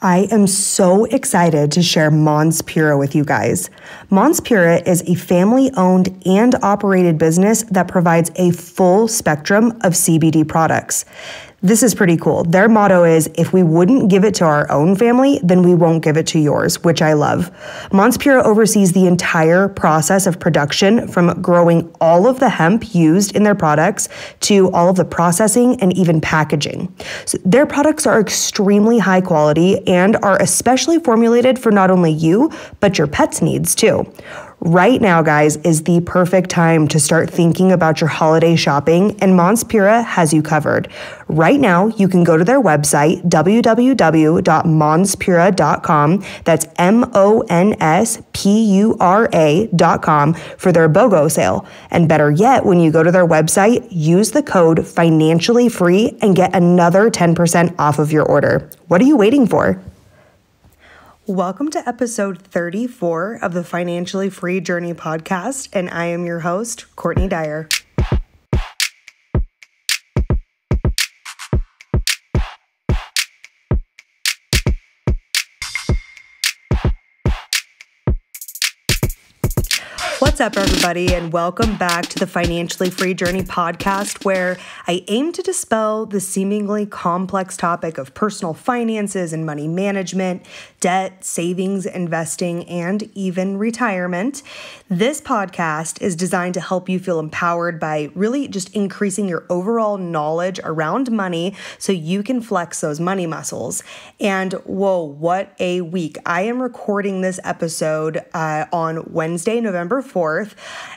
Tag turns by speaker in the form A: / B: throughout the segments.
A: I am so excited to share Mons Pura with you guys. Mons Pura is a family owned and operated business that provides a full spectrum of CBD products. This is pretty cool. Their motto is if we wouldn't give it to our own family, then we won't give it to yours, which I love. Monspira oversees the entire process of production from growing all of the hemp used in their products to all of the processing and even packaging. So their products are extremely high quality and are especially formulated for not only you, but your pet's needs too. Right now, guys, is the perfect time to start thinking about your holiday shopping, and Monspira has you covered. Right now, you can go to their website, www.monspira.com. That's M O N S P U R A.com for their BOGO sale. And better yet, when you go to their website, use the code financially free and get another 10% off of your order. What are you waiting for? Welcome to episode 34 of the Financially Free Journey podcast, and I am your host, Courtney Dyer. What's up, everybody, and welcome back to the Financially Free Journey podcast, where I aim to dispel the seemingly complex topic of personal finances and money management, debt, savings, investing, and even retirement. This podcast is designed to help you feel empowered by really just increasing your overall knowledge around money so you can flex those money muscles. And whoa, what a week! I am recording this episode uh, on Wednesday, November 4th forth.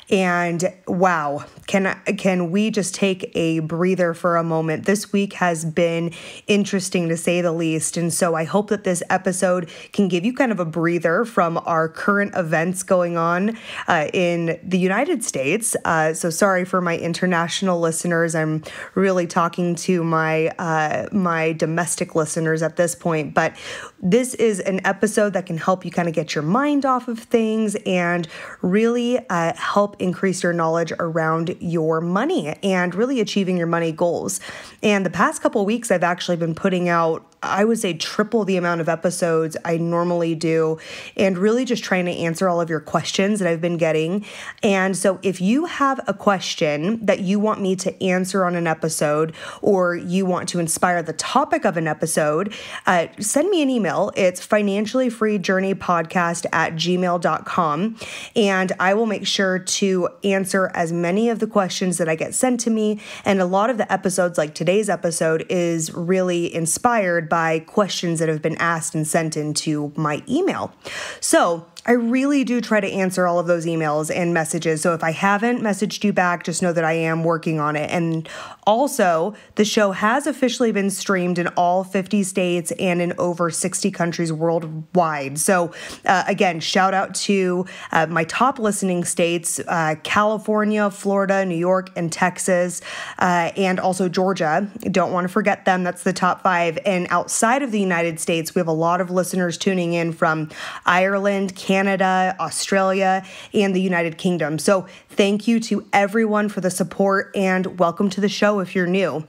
A: And wow, can can we just take a breather for a moment? This week has been interesting to say the least, and so I hope that this episode can give you kind of a breather from our current events going on uh, in the United States. Uh, so sorry for my international listeners. I'm really talking to my uh, my domestic listeners at this point, but this is an episode that can help you kind of get your mind off of things and really uh, help increase your knowledge around your money and really achieving your money goals. And the past couple weeks, I've actually been putting out I would say triple the amount of episodes I normally do, and really just trying to answer all of your questions that I've been getting. And so, if you have a question that you want me to answer on an episode, or you want to inspire the topic of an episode, uh, send me an email. It's financially free journey podcast at gmail.com, and I will make sure to answer as many of the questions that I get sent to me. And a lot of the episodes, like today's episode, is really inspired by questions that have been asked and sent into my email. So, I really do try to answer all of those emails and messages. So if I haven't messaged you back, just know that I am working on it. And also, the show has officially been streamed in all 50 states and in over 60 countries worldwide. So, uh, again, shout out to uh, my top listening states uh, California, Florida, New York, and Texas, uh, and also Georgia. Don't want to forget them. That's the top five. And outside of the United States, we have a lot of listeners tuning in from Ireland, Canada, Canada, Australia, and the United Kingdom. So, thank you to everyone for the support and welcome to the show if you're new.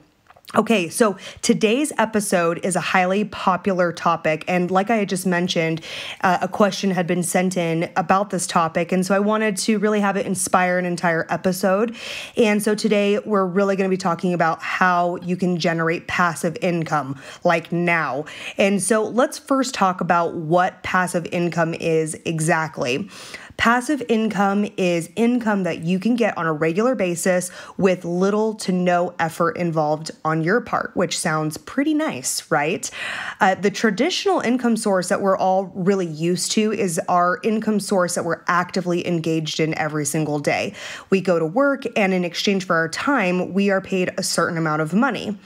A: Okay, so today's episode is a highly popular topic. And like I just mentioned, uh, a question had been sent in about this topic. And so I wanted to really have it inspire an entire episode. And so today we're really going to be talking about how you can generate passive income, like now. And so let's first talk about what passive income is exactly. Passive income is income that you can get on a regular basis with little to no effort involved on your part, which sounds pretty nice, right? Uh, the traditional income source that we're all really used to is our income source that we're actively engaged in every single day. We go to work, and in exchange for our time, we are paid a certain amount of money.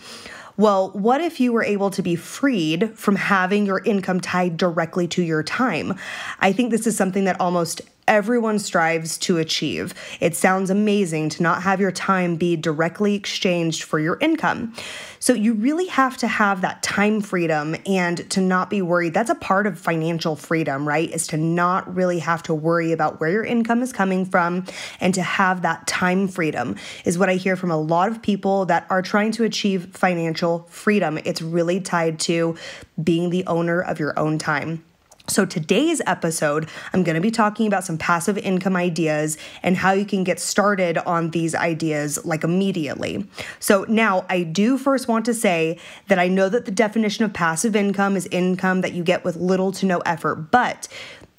A: Well, what if you were able to be freed from having your income tied directly to your time? I think this is something that almost everyone strives to achieve. It sounds amazing to not have your time be directly exchanged for your income. So you really have to have that time freedom and to not be worried. That's a part of financial freedom, right? Is to not really have to worry about where your income is coming from and to have that time freedom is what I hear from a lot of people that are trying to achieve financial freedom. It's really tied to being the owner of your own time. So, today's episode, I'm going to be talking about some passive income ideas and how you can get started on these ideas like immediately. So, now I do first want to say that I know that the definition of passive income is income that you get with little to no effort, but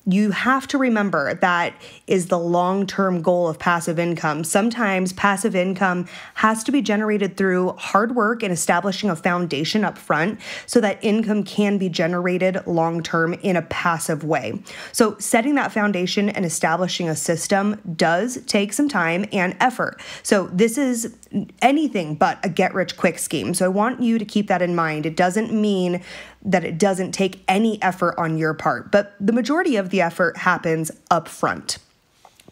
A: you have to remember that is the long term goal of passive income. Sometimes passive income has to be generated through hard work and establishing a foundation up front so that income can be generated long term in a passive way. So, setting that foundation and establishing a system does take some time and effort. So, this is anything but a get rich quick scheme. So, I want you to keep that in mind. It doesn't mean that it doesn't take any effort on your part, but the majority of the effort happens up front.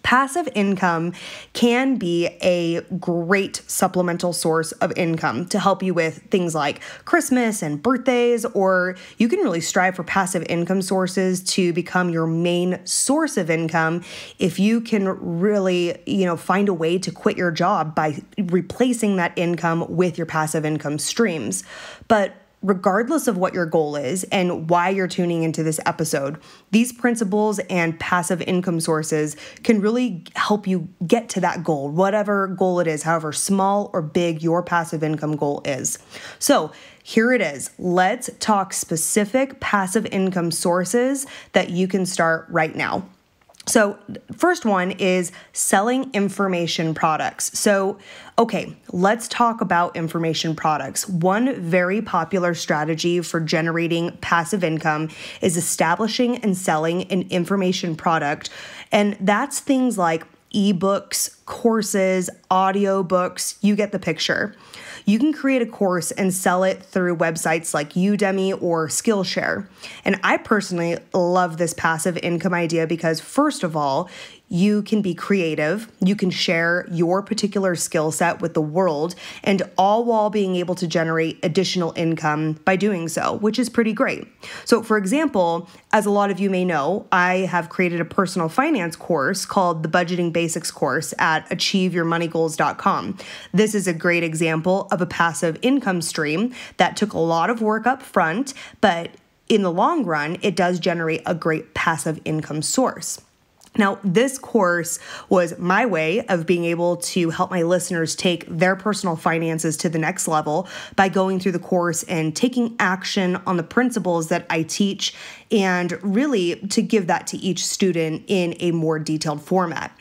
A: Passive income can be a great supplemental source of income to help you with things like Christmas and birthdays, or you can really strive for passive income sources to become your main source of income if you can really, you know, find a way to quit your job by replacing that income with your passive income streams. But regardless of what your goal is and why you're tuning into this episode, these principles and passive income sources can really help you get to that goal, whatever goal it is, however small or big your passive income goal is. So, here it is. Let's talk specific passive income sources that you can start right now. So, first one is selling information products. So, okay, let's talk about information products. One very popular strategy for generating passive income is establishing and selling an information product. And that's things like ebooks, courses, audiobooks, you get the picture. You can create a course and sell it through websites like Udemy or Skillshare. And I personally love this passive income idea because, first of all, you can be creative, you can share your particular skill set with the world, and all while being able to generate additional income by doing so, which is pretty great. So, for example, as a lot of you may know, I have created a personal finance course called the Budgeting Basics course at achieveyourmoneygoals.com. This is a great example of a passive income stream that took a lot of work up front, but in the long run, it does generate a great passive income source. Now, this course was my way of being able to help my listeners take their personal finances to the next level by going through the course and taking action on the principles that I teach, and really to give that to each student in a more detailed format.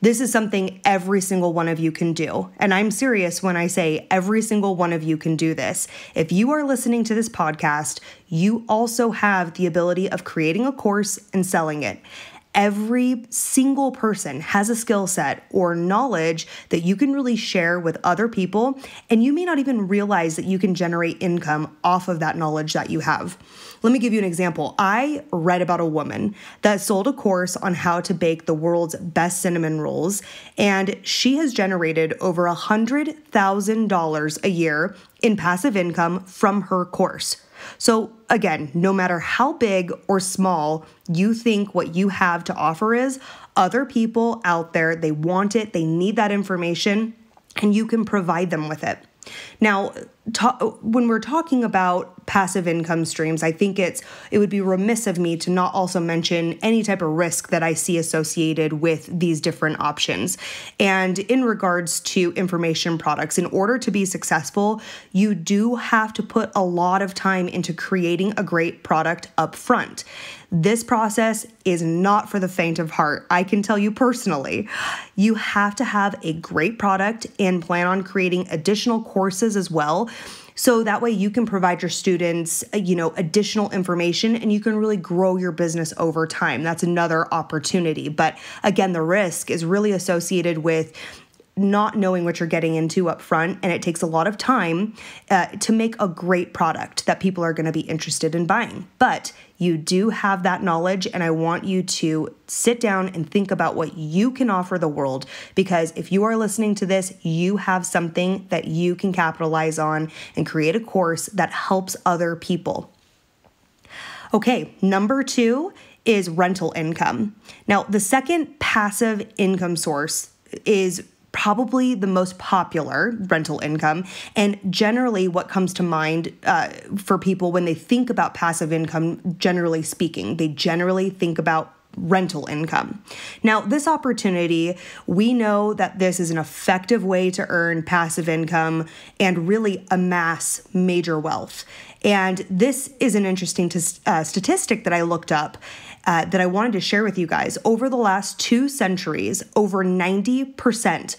A: This is something every single one of you can do. And I'm serious when I say every single one of you can do this. If you are listening to this podcast, you also have the ability of creating a course and selling it every single person has a skill set or knowledge that you can really share with other people. And you may not even realize that you can generate income off of that knowledge that you have. Let me give you an example. I read about a woman that sold a course on how to bake the world's best cinnamon rolls, and she has generated over $100,000 a year in passive income from her course so, again, no matter how big or small you think what you have to offer is, other people out there, they want it, they need that information, and you can provide them with it. Now, ta- when we're talking about passive income streams, I think it's it would be remiss of me to not also mention any type of risk that I see associated with these different options. And in regards to information products, in order to be successful, you do have to put a lot of time into creating a great product up front. This process is not for the faint of heart. I can tell you personally. You have to have a great product and plan on creating additional courses as well so that way you can provide your students, uh, you know, additional information and you can really grow your business over time. That's another opportunity. But again, the risk is really associated with not knowing what you're getting into up front, and it takes a lot of time uh, to make a great product that people are going to be interested in buying. But you do have that knowledge, and I want you to sit down and think about what you can offer the world because if you are listening to this, you have something that you can capitalize on and create a course that helps other people. Okay, number two is rental income. Now, the second passive income source is probably the most popular rental income and generally what comes to mind uh, for people when they think about passive income generally speaking they generally think about rental income. Now, this opportunity, we know that this is an effective way to earn passive income and really amass major wealth. And this is an interesting t- uh, statistic that I looked up uh, that I wanted to share with you guys. Over the last two centuries, over 90%,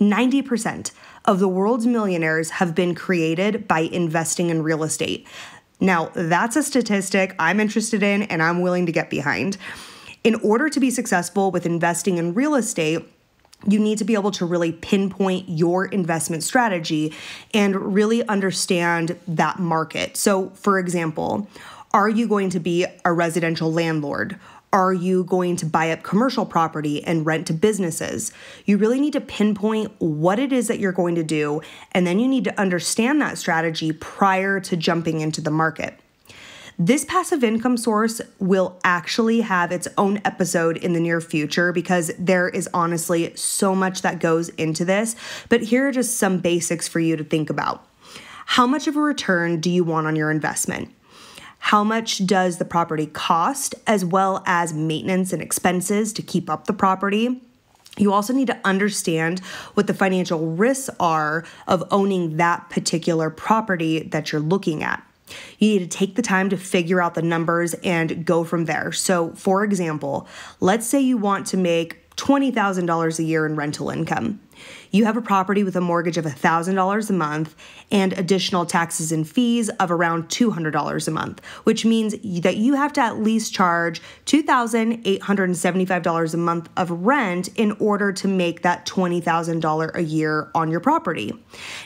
A: 90% of the world's millionaires have been created by investing in real estate. Now, that's a statistic I'm interested in and I'm willing to get behind. In order to be successful with investing in real estate, you need to be able to really pinpoint your investment strategy and really understand that market. So, for example, are you going to be a residential landlord? Are you going to buy up commercial property and rent to businesses? You really need to pinpoint what it is that you're going to do, and then you need to understand that strategy prior to jumping into the market. This passive income source will actually have its own episode in the near future because there is honestly so much that goes into this. But here are just some basics for you to think about. How much of a return do you want on your investment? how much does the property cost, as well as maintenance and expenses to keep up the property. You also need to understand what the financial risks are of owning that particular property that you're looking at. You need to take the time to figure out the numbers and go from there. So, for example, let's say you want to make $20,000 a year in rental income you have a property with a mortgage of $1,000 a month and additional taxes and fees of around $200 a month, which means that you have to at least charge $2,875 a month of rent in order to make that $20,000 a year on your property.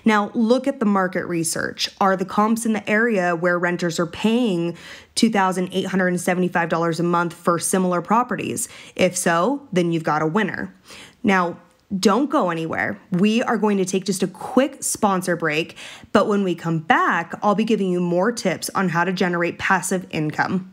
A: Now, look at the market research. Are the comps in the area where renters are paying $2,875 a month for similar properties? If so, then you've got a winner. Now, don't go anywhere. We are going to take just a quick sponsor break, but when we come back, I'll be giving you more tips on how to generate passive income.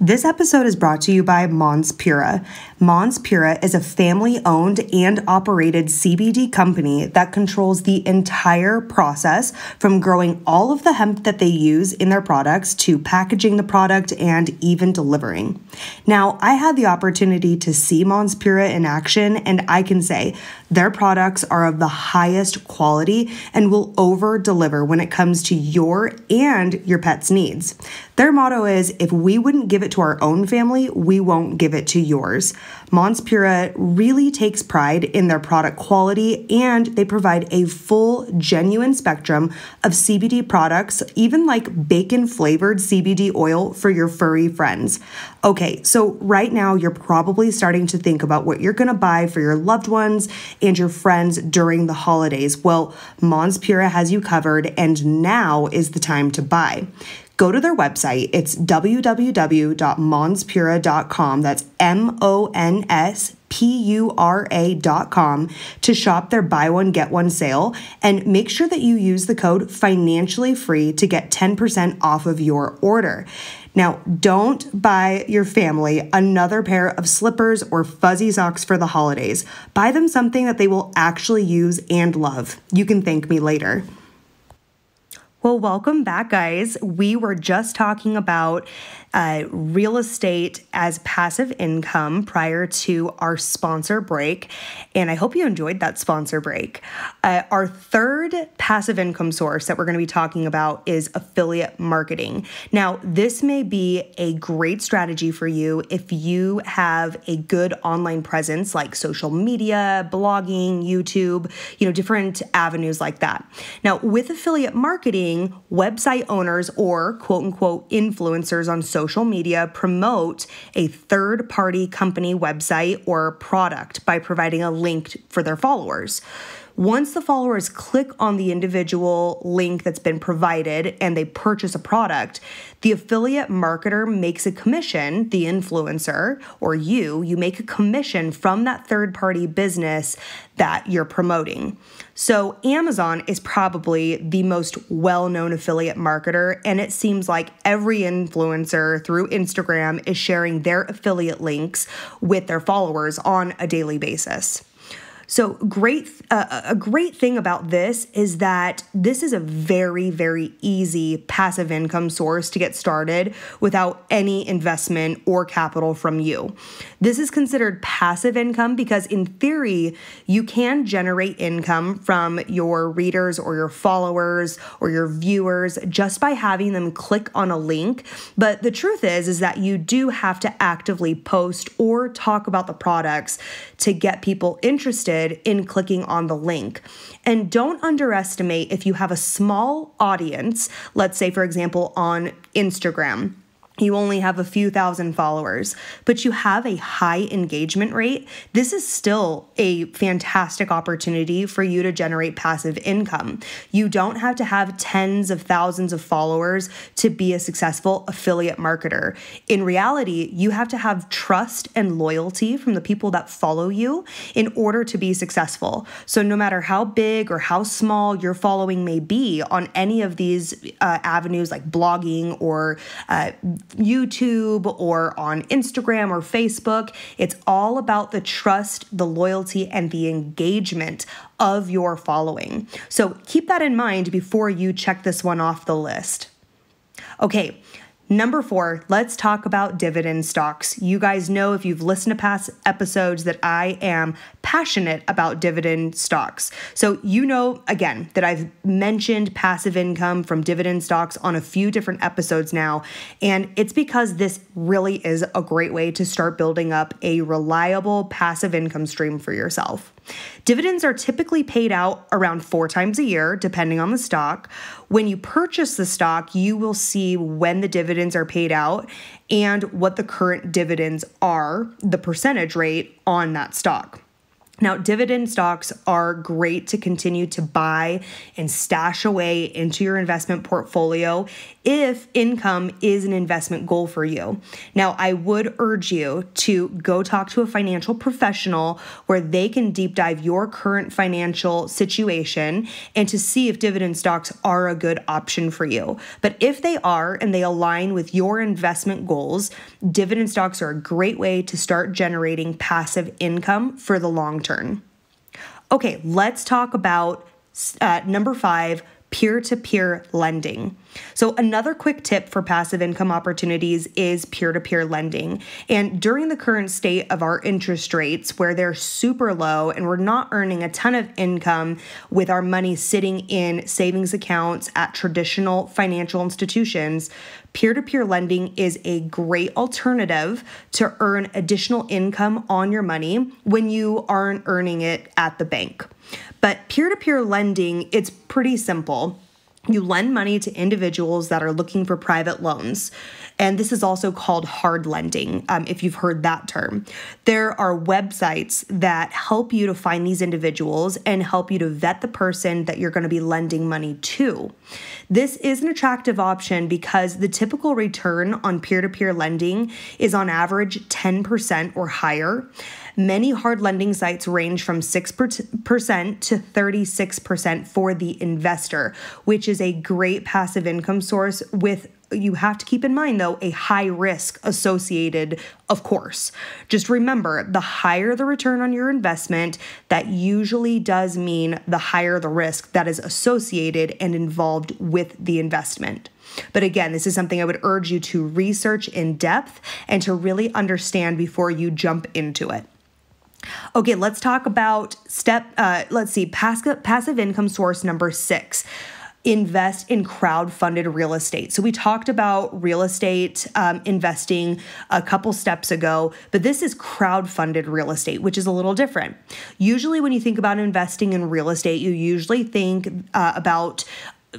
A: This episode is brought to you by Mons Pura. Mons Pura is a family owned and operated CBD company that controls the entire process from growing all of the hemp that they use in their products to packaging the product and even delivering. Now, I had the opportunity to see Mons Pura in action, and I can say their products are of the highest quality and will over deliver when it comes to your and your pet's needs. Their motto is if we wouldn't give it to our own family, we won't give it to yours. Mons Pura really takes pride in their product quality and they provide a full, genuine spectrum of CBD products, even like bacon flavored CBD oil for your furry friends. Okay, so right now you're probably starting to think about what you're gonna buy for your loved ones and your friends during the holidays. Well, Mons Pura has you covered, and now is the time to buy go to their website. It's www.monspura.com. That's dot com to shop their buy one get one sale and make sure that you use the code financially free to get 10% off of your order. Now, don't buy your family another pair of slippers or fuzzy socks for the holidays. Buy them something that they will actually use and love. You can thank me later. Well, welcome back, guys. We were just talking about uh, real estate as passive income prior to our sponsor break. And I hope you enjoyed that sponsor break. Uh, our third passive income source that we're going to be talking about is affiliate marketing. Now, this may be a great strategy for you if you have a good online presence like social media, blogging, YouTube, you know, different avenues like that. Now, with affiliate marketing, website owners or quote unquote influencers on social social media promote a third party company website or product by providing a link for their followers. Once the followers click on the individual link that's been provided and they purchase a product, the affiliate marketer makes a commission, the influencer or you, you make a commission from that third party business that you're promoting. So, Amazon is probably the most well known affiliate marketer, and it seems like every influencer through Instagram is sharing their affiliate links with their followers on a daily basis. So great, uh, a great thing about this is that this is a very, very easy passive income source to get started without any investment or capital from you. This is considered passive income because in theory, you can generate income from your readers or your followers or your viewers just by having them click on a link. But the truth is, is that you do have to actively post or talk about the products to get people interested interested in clicking on the link. And don't underestimate if you have a small audience, let's say, for example, on Instagram you only have a few thousand followers, but you have a high engagement rate, this is still a fantastic opportunity for you to generate passive income. You don't have to have tens of thousands of followers to be a successful affiliate marketer. In reality, you have to have trust and loyalty from the people that follow you in order to be successful. So, no matter how big or how small your following may be on any of these uh, avenues like blogging or uh, YouTube or on Instagram or Facebook. It's all about the trust, the loyalty, and the engagement of your following. So keep that in mind before you check this one off the list. Okay, Number four, let's talk about dividend stocks. You guys know if you've listened to past episodes that I am passionate about dividend stocks. So, you know, again, that I've mentioned passive income from dividend stocks on a few different episodes now. And it's because this really is a great way to start building up a reliable passive income stream for yourself. Dividends are typically paid out around four times a year, depending on the stock. When you purchase the stock, you will see when the dividends are paid out and what the current dividends are, the percentage rate on that stock. Now, dividend stocks are great to continue to buy and stash away into your investment portfolio if income is an investment goal for you. Now, I would urge you to go talk to a financial professional where they can deep dive your current financial situation and to see if dividend stocks are a good option for you. But if they are and they align with your investment goals, dividend stocks are a great way to start generating passive income for the long intern. Okay, let's talk about uh, number five peer to peer lending. So, another quick tip for passive income opportunities is peer to peer lending. And during the current state of our interest rates, where they're super low and we're not earning a ton of income with our money sitting in savings accounts at traditional financial institutions, peer to peer lending is a great alternative to earn additional income on your money when you aren't earning it at the bank. But peer to peer lending, it's pretty simple. You lend money to individuals that are looking for private loans. And this is also called hard lending, um, if you've heard that term. There are websites that help you to find these individuals and help you to vet the person that you're going to be lending money to. This is an attractive option because the typical return on peer to peer lending is on average 10% or higher. Many hard lending sites range from 6% to 36% for the investor, which is a great passive income source with you have to keep in mind, though, a high risk associated, of course. Just remember the higher the return on your investment, that usually does mean the higher the risk that is associated and involved with the investment. But again, this is something I would urge you to research in depth and to really understand before you jump into it. Okay, let's talk about step, uh, let's see, passive, passive income source number six invest in crowd-funded real estate. So we talked about real estate um, investing a couple steps ago, but this is crowd-funded real estate, which is a little different. Usually, when you think about investing in real estate, you usually think uh, about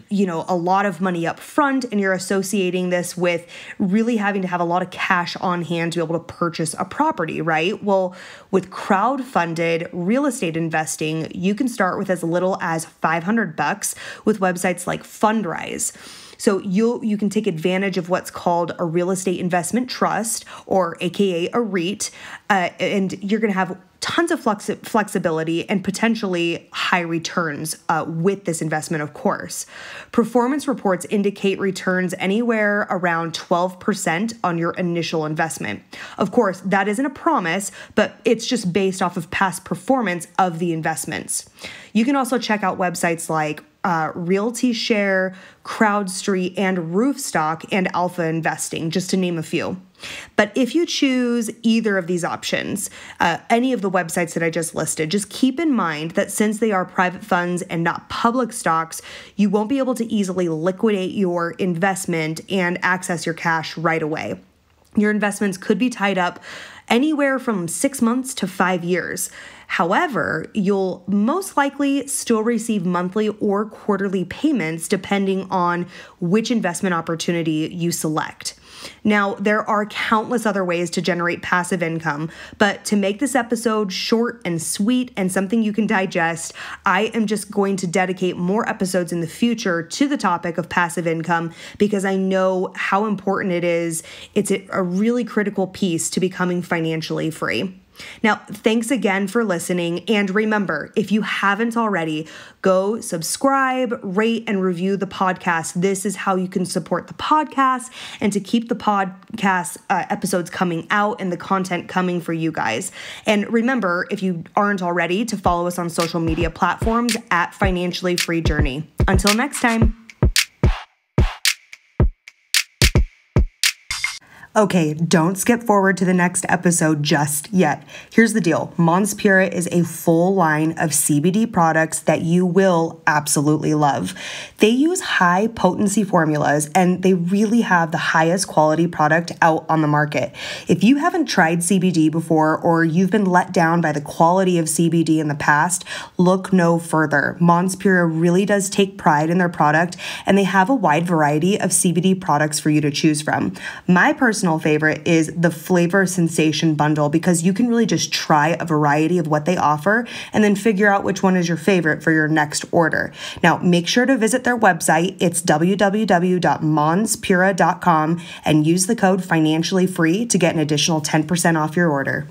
A: you know a lot of money up front and you're associating this with really having to have a lot of cash on hand to be able to purchase a property right well with crowd-funded real estate investing you can start with as little as 500 bucks with websites like fundrise so you you can take advantage of what's called a real estate investment trust or AKA a REIT, uh, and you're going to have tons of flexi- flexibility and potentially high returns uh, with this investment, of course. Performance reports indicate returns anywhere around 12% on your initial investment. Of course, that isn't a promise, but it's just based off of past performance of the investments. You can also check out websites like uh, Realty Share, CrowdStreet, and Roofstock, and Alpha Investing, just to name a few. But if you choose either of these options, uh, any of the websites that I just listed, just keep in mind that since they are private funds and not public stocks, you won't be able to easily liquidate your investment and access your cash right away. Your investments could be tied up anywhere from six months to five years. However, you'll most likely still receive monthly or quarterly payments depending on which investment opportunity you select. Now, there are countless other ways to generate passive income, but to make this episode short and sweet and something you can digest, I am just going to dedicate more episodes in the future to the topic of passive income because I know how important it is. It's a really critical piece to becoming financially free. Now, thanks again for listening. And remember, if you haven't already, go subscribe, rate, and review the podcast. This is how you can support the podcast and to keep the podcast uh, episodes coming out and the content coming for you guys. And remember, if you aren't already, to follow us on social media platforms at Financially Free Journey. Until next time. Okay, don't skip forward to the next episode just yet. Here's the deal Monspira is a full line of CBD products that you will absolutely love. They use high potency formulas and they really have the highest quality product out on the market. If you haven't tried CBD before or you've been let down by the quality of CBD in the past, look no further. Monspira really does take pride in their product and they have a wide variety of CBD products for you to choose from. My personal personal favorite is the flavor sensation bundle because you can really just try a variety of what they offer and then figure out which one is your favorite for your next order. Now, make sure to visit their website. It's www.monspura.com and use the code financially free to get an additional 10% off your order.